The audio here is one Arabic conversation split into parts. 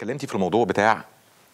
اتكلمتي في الموضوع بتاع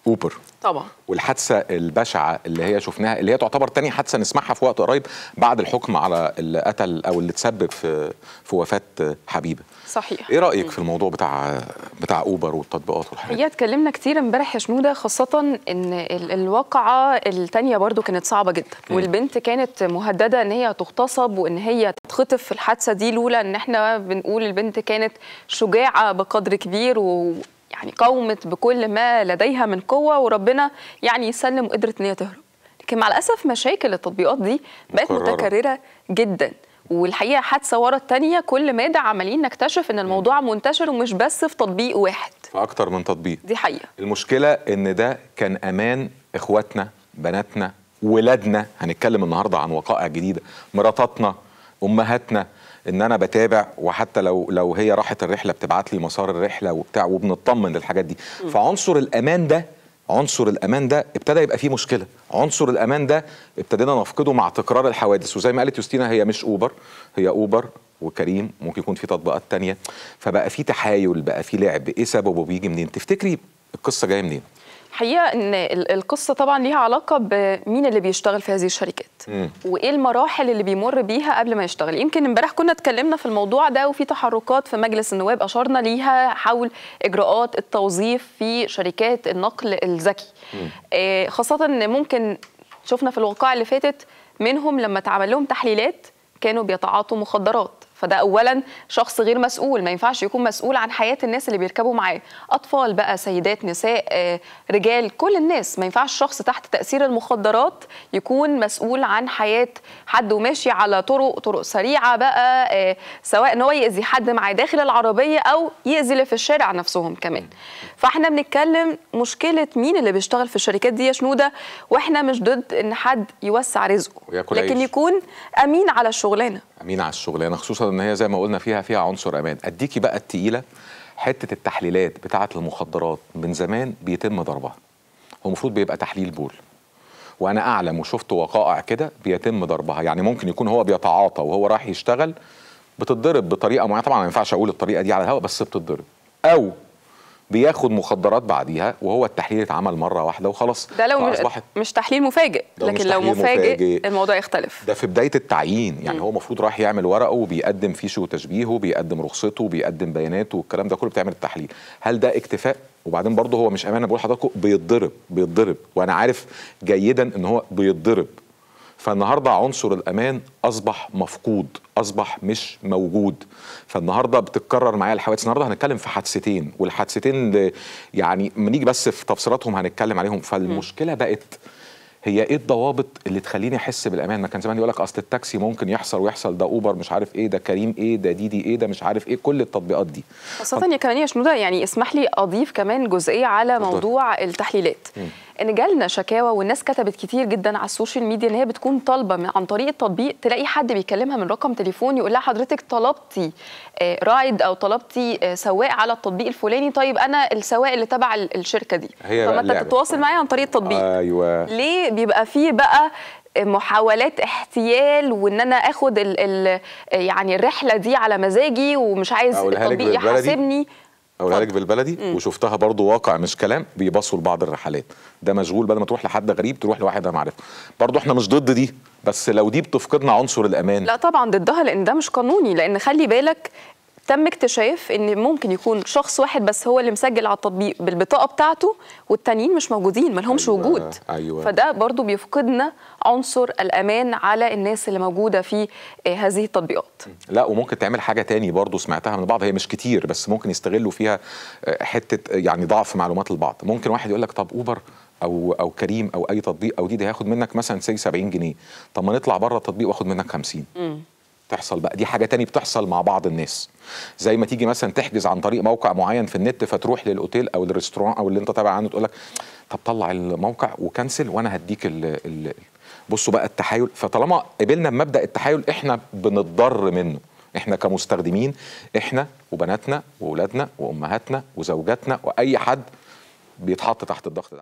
اوبر طبعا والحادثه البشعه اللي هي شفناها اللي هي تعتبر تاني حادثه نسمعها في وقت قريب بعد الحكم على اللي قتل او اللي تسبب في في وفاه حبيبه صحيح ايه رايك م. في الموضوع بتاع بتاع اوبر والتطبيقات والحاجات هي اتكلمنا كتير امبارح يا شنوده خاصه ان الواقعه الثانيه برضو كانت صعبه جدا م. والبنت كانت مهدده ان هي تغتصب وان هي تتخطف في الحادثه دي لولا ان احنا بنقول البنت كانت شجاعه بقدر كبير و يعني قاومت بكل ما لديها من قوه وربنا يعني يسلم وقدرت ان هي تهرب لكن مع الاسف مشاكل التطبيقات دي بقت متكرره جدا والحقيقه حادثه ورا الثانيه كل مادة عمالين نكتشف ان الموضوع منتشر ومش بس في تطبيق واحد في اكتر من تطبيق دي حقيقه المشكله ان ده كان امان اخواتنا بناتنا ولادنا هنتكلم النهارده عن وقائع جديده مراتاتنا امهاتنا ان انا بتابع وحتى لو لو هي راحت الرحله بتبعت لي مسار الرحله وبتاع وبنطمن للحاجات دي فعنصر الامان ده عنصر الامان ده ابتدى يبقى فيه مشكله عنصر الامان ده ابتدينا نفقده مع تكرار الحوادث وزي ما قالت يوستينا هي مش اوبر هي اوبر وكريم ممكن يكون في تطبيقات تانية فبقى في تحايل بقى في لعب ايه سببه بيجي منين تفتكري القصه جايه منين حقيقه ان القصه طبعا ليها علاقه بمين اللي بيشتغل في هذه الشركات وايه المراحل اللي بيمر بيها قبل ما يشتغل يمكن امبارح كنا اتكلمنا في الموضوع ده وفي تحركات في مجلس النواب اشرنا ليها حول اجراءات التوظيف في شركات النقل الذكي آه، خاصه ان ممكن شفنا في الوقائع اللي فاتت منهم لما اتعمل لهم تحليلات كانوا بيتعاطوا مخدرات فده اولا شخص غير مسؤول ما ينفعش يكون مسؤول عن حياه الناس اللي بيركبوا معاه اطفال بقى سيدات نساء آه، رجال كل الناس ما ينفعش شخص تحت تاثير المخدرات يكون مسؤول عن حياه حد وماشي على طرق طرق سريعه بقى آه، سواء ان هو ياذي حد معاه داخل العربيه او ياذي اللي في الشارع نفسهم كمان فاحنا بنتكلم مشكله مين اللي بيشتغل في الشركات دي يا شنوده واحنا مش ضد ان حد يوسع رزقه لكن يكون امين على الشغلانه امين على الشغلانه خصوصا ان هي زي ما قلنا فيها فيها عنصر امان اديكي بقى التقيله حته التحليلات بتاعه المخدرات من زمان بيتم ضربها هو المفروض بيبقى تحليل بول وانا اعلم وشفت وقائع كده بيتم ضربها يعني ممكن يكون هو بيتعاطى وهو رايح يشتغل بتتضرب بطريقه معينه طبعا ما ينفعش اقول الطريقه دي على الهواء بس بتتضرب او بياخد مخدرات بعديها وهو التحليل اتعمل مره واحده وخلاص ده لو فأصبحت مش تحليل مفاجئ لكن مش لو مفاجئ, مفاجئ الموضوع يختلف ده في بدايه التعيين يعني م. هو المفروض رايح يعمل ورقه وبيقدم فيشه وتشبيهه بيقدم رخصته بيقدم بياناته والكلام ده كله بتعمل التحليل هل ده اكتفاء وبعدين برضه هو مش امانه بقول لحضراتكم بيتضرب بيتضرب وانا عارف جيدا ان هو بيتضرب فالنهارده عنصر الامان اصبح مفقود اصبح مش موجود فالنهارده بتتكرر معايا الحوادث النهارده هنتكلم في حادثتين والحادثتين يعني ما نيجي بس في تفسيراتهم هنتكلم عليهم فالمشكله بقت هي ايه الضوابط اللي تخليني احس بالامان ما كان زمان يقول لك اصل التاكسي ممكن يحصل ويحصل ده اوبر مش عارف ايه ده كريم ايه ده ديدي ايه ده مش عارف ايه كل التطبيقات دي خاصه يا كمان يا شنوده يعني اسمح لي اضيف كمان جزئيه على موضوع التحليلات م. ان جالنا شكاوى والناس كتبت كتير جدا على السوشيال ميديا ان هي بتكون طالبه من عن طريق التطبيق تلاقي حد بيكلمها من رقم تليفون يقول لها حضرتك طلبتي آه، رايد او طلبتي آه، سواق على التطبيق الفلاني طيب انا السواق اللي تبع الشركه دي فما انت تتواصل معايا عن طريق التطبيق ايوه ليه بيبقى فيه بقى محاولات احتيال وان انا اخد الـ الـ يعني الرحله دي على مزاجي ومش عايز التطبيق يحاسبني اقولها لك بالبلدي مم. وشفتها برضو واقع مش كلام بيبصوا لبعض الرحلات ده مشغول بدل ما تروح لحد غريب تروح لواحد انا معرفه برضو احنا مش ضد دي بس لو دي بتفقدنا عنصر الامان لا طبعا ضدها لان ده مش قانوني لان خلي بالك تم اكتشاف ان ممكن يكون شخص واحد بس هو اللي مسجل على التطبيق بالبطاقه بتاعته والتانيين مش موجودين ما لهمش أيوة وجود أيوة فده برضو بيفقدنا عنصر الامان على الناس اللي موجوده في آه، هذه التطبيقات لا وممكن تعمل حاجه تاني برضو سمعتها من بعض هي مش كتير بس ممكن يستغلوا فيها آه، حته آه، يعني ضعف معلومات البعض ممكن واحد يقول لك طب اوبر او او كريم او اي تطبيق او دي ده هياخد منك مثلا سي 70 جنيه طب ما نطلع بره التطبيق واخد منك 50 م. تحصل بقى دي حاجه تاني بتحصل مع بعض الناس زي ما تيجي مثلا تحجز عن طريق موقع معين في النت فتروح للاوتيل او الريستوران او اللي انت تابع عنه تقول لك طب طلع الموقع وكنسل وانا هديك الـ الـ بصوا بقى التحايل فطالما قبلنا بمبدا التحايل احنا بنضر منه احنا كمستخدمين احنا وبناتنا واولادنا وامهاتنا وزوجاتنا واي حد بيتحط تحت الضغط ده